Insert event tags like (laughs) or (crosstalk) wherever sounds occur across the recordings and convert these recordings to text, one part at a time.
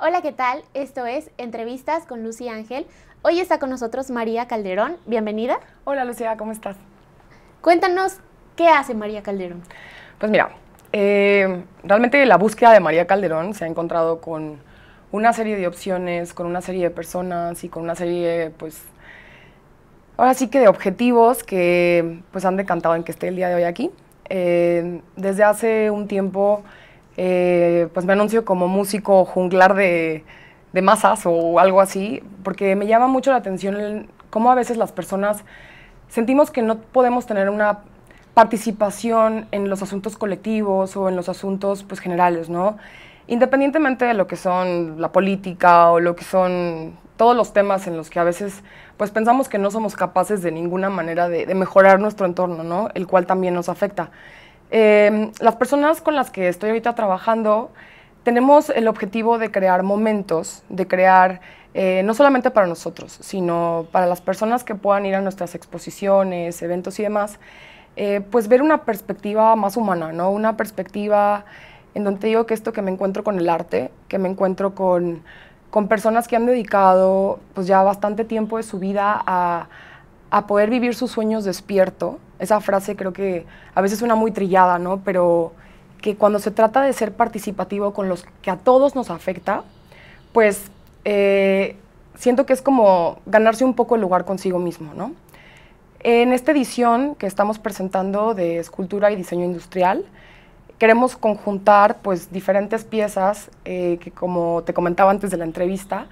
Hola, ¿qué tal? Esto es Entrevistas con Lucy Ángel. Hoy está con nosotros María Calderón. Bienvenida. Hola, Lucía, ¿cómo estás? Cuéntanos, ¿qué hace María Calderón? Pues mira, eh, realmente la búsqueda de María Calderón se ha encontrado con una serie de opciones, con una serie de personas y con una serie, pues, ahora sí que de objetivos que pues han decantado en que esté el día de hoy aquí. Eh, desde hace un tiempo eh, pues me anuncio como músico junglar de, masas o algo así, porque me llama mucho la atención cómo a veces las personas sentimos que no podemos tener una participación en los asuntos colectivos o en los asuntos pues, generales, ¿no? Independientemente de lo que son la política o lo que son todos los temas en los que a veces pues pensamos que no somos capaces de ninguna manera de, de mejorar nuestro entorno, ¿no? El cual también nos afecta. Em, las personas con las que estoy ahorita trabajando tenemos el objetivo de crear momentos, de crear eh, no solamente para nosotros, sino para las personas que puedan ir a nuestras exposiciones, eventos y demás, eh, pues ver una perspectiva más humana, ¿no? Una perspectiva en donde digo que esto que me encuentro con el arte, que me encuentro con, personas que han dedicado pues ya bastante tiempo de su vida a, a poder vivir sus sueños despierto, esa frase creo que a veces suena muy trillada, ¿no? Pero que cuando se trata de ser participativo con los que a todos nos afecta, pues eh, siento que es como ganarse un poco el lugar consigo mismo, ¿no? En esta edición que estamos presentando de escultura y diseño industrial, queremos conjuntar pues diferentes piezas eh, que como te comentaba antes de la entrevista,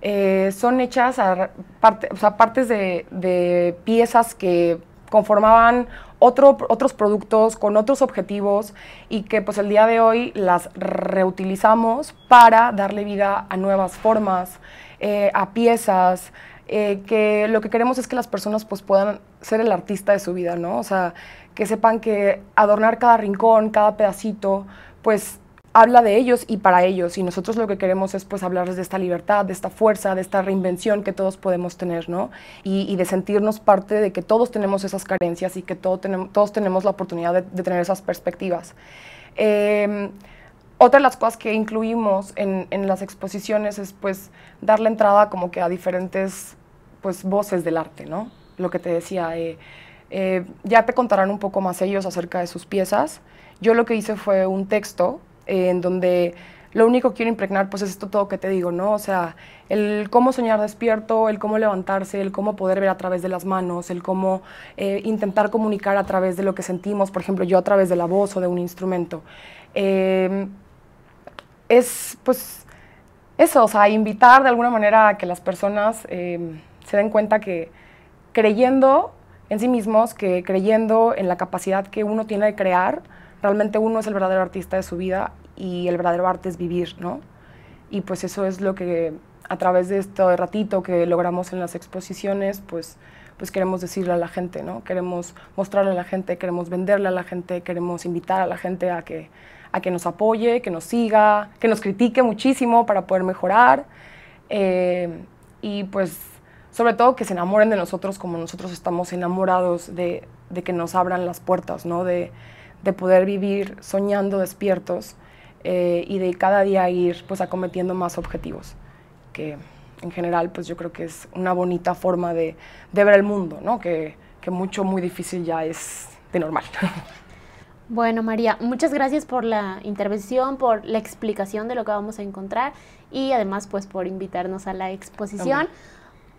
eh, son hechas a, partes de piezas que conformaban otro, otros productos con otros objetivos y que pues el día de hoy las reutilizamos para darle vida a nuevas formas, eh, a piezas, eh, que lo que queremos es que las personas pues puedan ser el artista de su vida, ¿no? O sea, que sepan que adornar cada rincón, cada pedacito, pues habla de ellos y para ellos. Y nosotros lo que queremos es pues hablarles de esta libertad, de esta fuerza, de esta reinvención que todos podemos tener, Y, de sentirnos parte de que todos tenemos esas carencias y que tenemos, todos tenemos la oportunidad de, tener esas perspectivas. Em, otra de las cosas que incluimos en, las exposiciones es pues darle entrada como que a diferentes pues voces del arte, ¿no? Lo que te decía, eh, eh, ya te contarán un poco más ellos acerca de sus piezas. Yo lo que hice fue un texto eh, en donde lo único que quiero impregnar pues es esto todo que te digo, ¿no? O sea, el cómo soñar despierto, el cómo levantarse, el cómo poder ver a través de las manos, el cómo eh, intentar comunicar a través de lo que sentimos, por ejemplo, yo a través de la voz o de un instrumento. Em, es pues eso, o sea, invitar de alguna manera a que las personas em, se den cuenta que creyendo en sí mismos, que creyendo en la capacidad que uno tiene de crear, realmente uno es el verdadero artista de su vida y el verdadero arte es vivir, ¿no? Y pues eso es lo que a través de este ratito que logramos en las exposiciones, pues, pues queremos decirle a la gente, ¿no? Queremos mostrarle a la gente, queremos venderle a la gente, queremos invitar a la gente a que, a que nos apoye, que nos siga, que nos critique muchísimo para poder mejorar. Eh, y pues sobre todo que se enamoren de nosotros como nosotros estamos enamorados de, de que nos abran las puertas, ¿no? De, de poder vivir soñando despiertos eh, y de cada día ir pues acometiendo más objetivos, que en general pues yo creo que es una bonita forma de, ver el mundo, ¿no? que, mucho muy difícil ya es de normal. (laughs) Bueno, María, muchas gracias por la intervención, por la explicación de lo que vamos a encontrar y además pues por invitarnos a la exposición.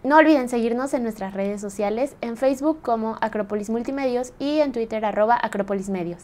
No olviden seguirnos en nuestras redes sociales, en Facebook como Acrópolis Multimedios y en Twitter arroba Acrópolis Medios.